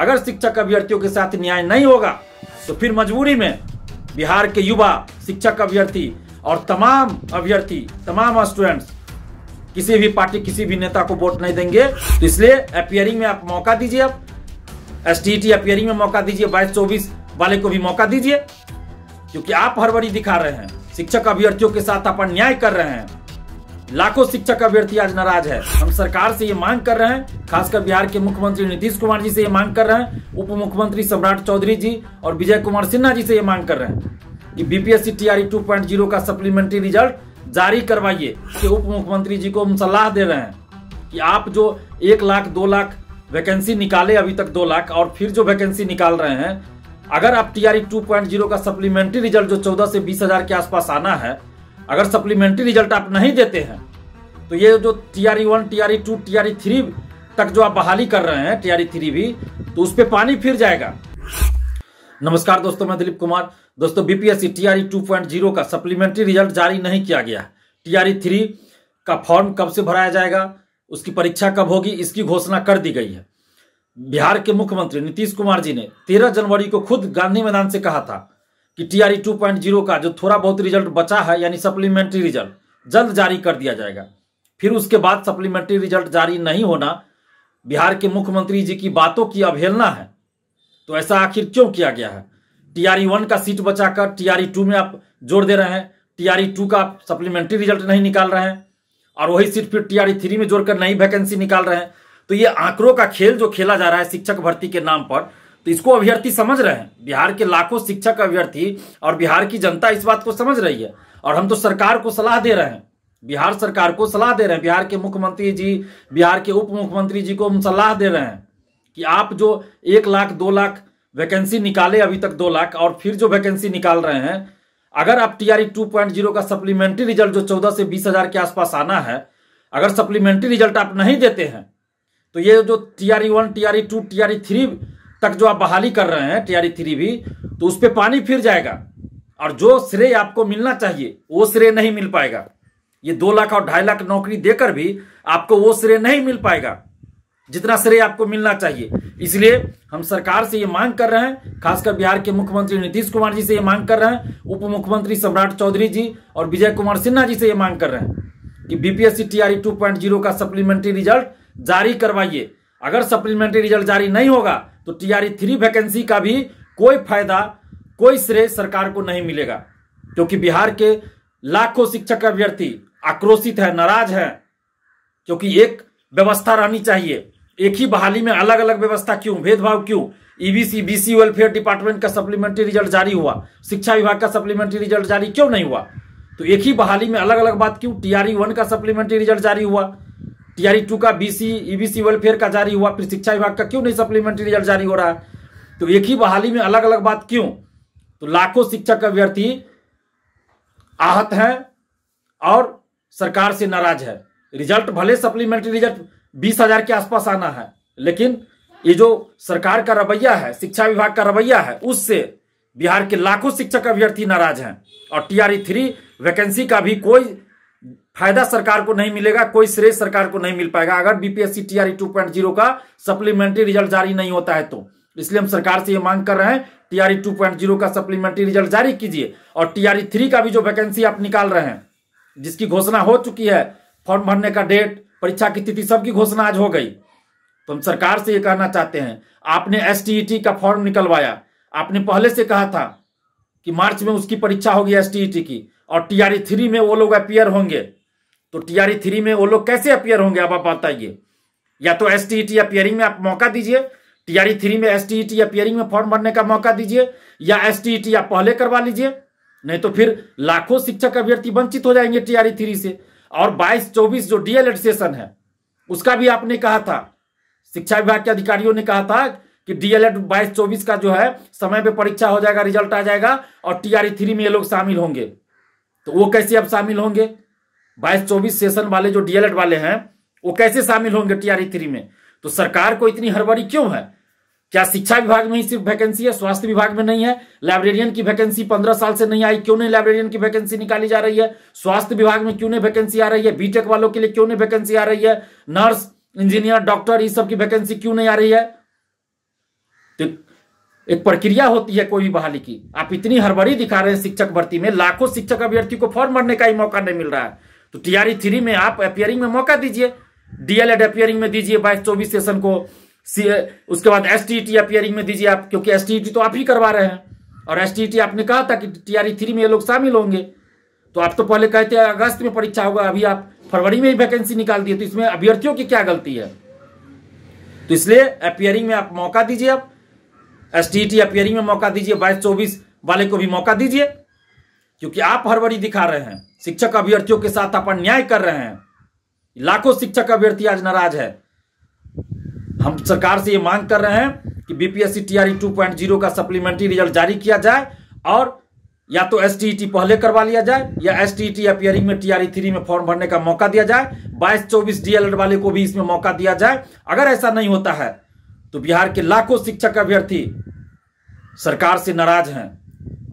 अगर शिक्षक अभ्यर्थियों के साथ न्याय नहीं होगा तो फिर मजबूरी में बिहार के युवा शिक्षक अभ्यर्थी और तमाम अभ्यर्थी तमाम स्टूडेंट्स किसी भी पार्टी किसी भी नेता को वोट नहीं देंगे तो इसलिए अपियरिंग में आप मौका दीजिए आप एस टी अपियरिंग में मौका दीजिए बाईस चौबीस वाले को भी मौका दीजिए क्योंकि आप हरबरी दिखा रहे हैं शिक्षक अभ्यर्थियों के साथ अपन न्याय कर रहे हैं लाखों शिक्षक अभ्यर्थी आज नाराज है हम सरकार से ये मांग कर रहे हैं खासकर बिहार के मुख्यमंत्री नीतीश कुमार जी से ये मांग कर रहे हैं उप मुख्यमंत्री सम्राट चौधरी जी और विजय कुमार सिन्हा जी से ये मांग कर रहे हैं कि बीपीएससी टीआरई जीरो का सप्लीमेंट्री रिजल्ट जारी करवाइए कि उप मुख्यमंत्री जी को हम सलाह दे रहे हैं कि आप जो एक लाख दो लाख वैकेंसी निकाले अभी तक दो लाख और फिर जो वैकेंसी निकाल रहे हैं अगर आप टीआरई जीरो e का सप्लीमेंट्री रिजल्ट जो चौदह से बीस हजार के आसपास आना है अगर सप्लीमेंट्री रिजल्ट आप नहीं देते हैं तो ये जो T R E one T R E two T R E three तक जो आप बहाली कर रहे हैं टी आर ई थ्री भी तो उस पर पानी फिर जाएगा नमस्कार दोस्तों मैं दिलीप कुमार दोस्तों BPSC T R E two point zero का सप्लीमेंट्री रिजल्ट जारी नहीं किया गया टी आर ई थ्री का फॉर्म कब से भराया जाएगा उसकी परीक्षा कब होगी इसकी घोषणा कर दी गई है बिहार के मुख्यमंत्री नीतीश कुमार जी ने तेरह जनवरी को खुद गांधी मैदान से कहा था कि T R E two point zero का जो थोड़ा बहुत रिजल्ट बचा है यानी सप्लीमेंट्री रिजल्ट जल्द जारी कर दिया जाएगा फिर उसके बाद सप्लीमेंट्री रिजल्ट जारी नहीं होना बिहार के मुख्यमंत्री जी की बातों की अवहेलना है तो ऐसा आखिर क्यों किया गया है टीआरई वन का सीट बचाकर टीआरई टू में आप जोड़ दे रहे हैं टीआरई टू का आप सप्लीमेंट्री रिजल्ट नहीं निकाल रहे हैं और वही सीट फिर टीआरई थ्री में जोड़कर नई वैकेंसी निकाल रहे हैं तो ये आंकड़ों का खेल जो खेला जा रहा है शिक्षक भर्ती के नाम पर तो इसको अभ्यर्थी समझ रहे हैं बिहार के लाखों शिक्षक अभ्यर्थी और बिहार की जनता इस बात को समझ रही है और हम तो सरकार को सलाह दे रहे हैं बिहार सरकार को सलाह दे रहे हैं बिहार के मुख्यमंत्री जी बिहार के उप मुख्यमंत्री जी को हम सलाह दे रहे हैं कि आप जो एक लाख दो लाख वैकेंसी निकाले अभी तक दो लाख और फिर जो वैकेंसी निकाल रहे हैं अगर आप टीआरई टू पॉइंट जीरो का सप्लीमेंट्री रिजल्ट जो चौदह से बीस हजार के आसपास आना है अगर सप्लीमेंट्री रिजल्ट आप नहीं देते हैं तो ये जो TRE one TRE two TRE three तक जो आप बहाली कर रहे हैं टीआरई थ्री भी तो उस पर पानी फिर जाएगा और जो श्रेय आपको मिलना चाहिए वो श्रेय नहीं मिल पाएगा ये दो लाख और ढाई लाख नौकरी देकर भी आपको वो श्रेय नहीं मिल पाएगा जितना श्रेय आपको मिलना चाहिए इसलिए हम सरकार से ये मांग कर रहे हैं खासकर बिहार के मुख्यमंत्री नीतीश कुमार जी से ये मांग कर रहे हैं उप मुख्यमंत्री सम्राट चौधरी जी और विजय कुमार सिन्हा जी से ये मांग कर रहे हैं कि बीपीएससी टीआरई जीरो का सप्लीमेंट्री रिजल्ट जारी करवाइए अगर सप्लीमेंट्री रिजल्ट जारी नहीं होगा तो टीआरई थ्री वैकेंसी का भी कोई फायदा कोई श्रेय सरकार को नहीं मिलेगा क्योंकि बिहार के लाखों शिक्षक अभ्यर्थी आक्रोशित है नाराज है क्योंकि एक व्यवस्था रहनी चाहिए एक ही बहाली में अलग अलग व्यवस्था क्यों भेदभाव क्यों ईबीसी बीसी वेलफेयर डिपार्टमेंट का सप्लीमेंट्री रिजल्ट जारी हुआ शिक्षा विभाग का सप्लीमेंट्री रिजल्ट जारी क्यों नहीं हुआ तो एक ही बहाली में अलग अलग बात क्यों टीआरई वन e का सप्लीमेंट्री रिजल्ट जारी हुआ टीआरई टू e का बीसी ईबीसी वेलफेयर का जारी हुआ फिर शिक्षा विभाग का क्यों नहीं सप्लीमेंट्री रिजल्ट जारी हो रहा है तो एक ही बहाली में अलग अलग बात क्यों तो लाखों शिक्षक अभ्यर्थी आहत हैं और सरकार से नाराज है रिजल्ट भले सप्लीमेंट्री रिजल्ट बीस हजार के आसपास आना है लेकिन ये जो सरकार का रवैया है शिक्षा विभाग का रवैया है उससे बिहार के लाखों शिक्षक अभ्यर्थी नाराज हैं और टीआरई थ्री वैकेंसी का भी कोई फायदा सरकार को नहीं मिलेगा कोई श्रेय सरकार को नहीं मिल पाएगा अगर BPSC TRE two point zero का सप्लीमेंट्री रिजल्ट जारी नहीं होता है तो इसलिए हम सरकार से ये मांग कर रहे हैं टीआरई टू पॉइंट जीरो का सप्लीमेंट्री रिजल्ट जारी कीजिए और टीआरई थ्री e का भी जो वैकेंसी आप निकाल रहे हैं जिसकी घोषणा हो चुकी है फॉर्म भरने का डेट परीक्षा की तिथि सबकी घोषणा आज हो गई तो हम सरकार से ये कहना चाहते हैं आपने एस e का फॉर्म निकलवाया आपने पहले से कहा था कि मार्च में उसकी परीक्षा होगी एस e की और टीआरई e थ्री में वो लोग अपियर होंगे तो टीआरई थ्री में वो लोग कैसे अपियर होंगे अब आप बताइए या तो एस अपियरिंग में आप मौका दीजिए टीआरई थ्री में एस अपियरिंग में फॉर्म भरने का मौका दीजिए या एस आप पहले करवा लीजिए नहीं तो फिर लाखों शिक्षक अभ्यर्थी वंचित हो जाएंगे टीआरई थ्री से और 22 24 जो डीएलएड सेशन है उसका भी आपने कहा था शिक्षा विभाग के अधिकारियों ने कहा था कि डीएलएड 22 24 का जो है समय पे परीक्षा हो जाएगा रिजल्ट आ जाएगा और टीआरई थ्री में ये लोग शामिल होंगे तो वो कैसे अब शामिल होंगे बाईस चौबीस सेशन वाले जो डीएलएड वाले हैं वो कैसे शामिल होंगे टीआरई थ्री में तो सरकार को इतनी हड़बड़ी क्यों है क्या शिक्षा विभाग में ही सिर्फ वैकेंसी है स्वास्थ्य विभाग में नहीं है लाइब्रेरियन की वैकेंसी पंद्रह साल से नहीं आई क्यों नहीं लाइब्रेरियन की वैकेंसी निकाली जा रही है स्वास्थ्य विभाग में क्यों नहीं वैकेंसी आ रही है बीटेक वालों के लिए क्यों नहीं वैकेंसी आ रही है नर्स इंजीनियर डॉक्टर इस सब की वैकेंसी क्यों नहीं आ रही है तो एक प्रक्रिया होती है कोई भी बहाली की आप इतनी हड़बड़ी दिखा रहे हैं शिक्षक भर्ती में लाखों शिक्षक अभ्यर्थी को फॉर्म भरने का ही मौका नहीं मिल रहा है तो टीआरई थ्री e में आप अपियरिंग में मौका दीजिए डीएलएड अपियरिंग में दीजिए बाईस चौबीस सेशन को सी उसके बाद एस टी टी अपियरिंग में दीजिए आप क्योंकि एस टी टी तो आप ही करवा रहे हैं और एस टी टी आपने कहा था कि टी आर ई थ्री में ये लोग शामिल होंगे तो आप तो पहले कहते हैं अगस्त में परीक्षा होगा अभी आप फरवरी में ही वैकेंसी निकाल दिए तो इसमें अभ्यर्थियों की क्या गलती है तो इसलिए अपियरिंग में आप मौका दीजिए आप एस टी टी अपियरिंग में मौका दीजिए बाईस चौबीस वाले को भी मौका दीजिए क्योंकि आप फरवरी दिखा रहे हैं शिक्षक अभ्यर्थियों के साथ अपन न्याय कर रहे हैं लाखों शिक्षक अभ्यर्थी आज नाराज है हम सरकार से ये मांग कर रहे हैं कि बीपीएससी टीआरई 2.0 का सप्लीमेंट्री रिजल्ट जारी किया जाए और या तो एस e पहले करवा लिया जाए या एस टी टी अपियरिंग में टीआरई थ्री e में फॉर्म भरने का मौका दिया जाए बाईस चौबीस डीएलएड वाले को भी इसमें मौका दिया जाए अगर ऐसा नहीं होता है तो बिहार के लाखों शिक्षक अभ्यर्थी सरकार से नाराज हैं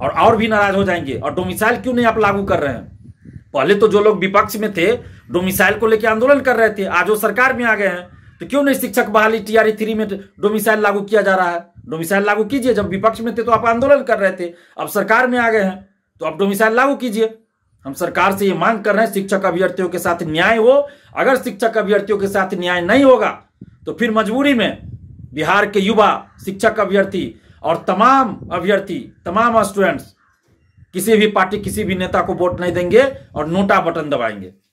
और और भी नाराज हो जाएंगे और डोमिसाइल क्यों नहीं आप लागू कर रहे हैं पहले तो जो लोग विपक्ष में थे डोमिसाइल को लेकर आंदोलन कर रहे थे आज वो सरकार में आ गए हैं तो क्यों नहीं शिक्षक बहाली टीआरई थ्री में डोमिसाइल लागू किया जा रहा है डोमिसाइल लागू कीजिए जब विपक्ष में थे तो आप आंदोलन कर रहे थे अब सरकार में आ गए हैं तो आप डोमिसाइल लागू कीजिए हम सरकार से ये मांग कर रहे हैं शिक्षक अभ्यर्थियों के साथ न्याय हो अगर शिक्षक अभ्यर्थियों के साथ न्याय नहीं होगा तो फिर मजबूरी में बिहार के युवा शिक्षक अभ्यर्थी और तमाम अभ्यर्थी तमाम स्टूडेंट्स किसी भी पार्टी किसी भी नेता को वोट नहीं देंगे और नोटा बटन दबाएंगे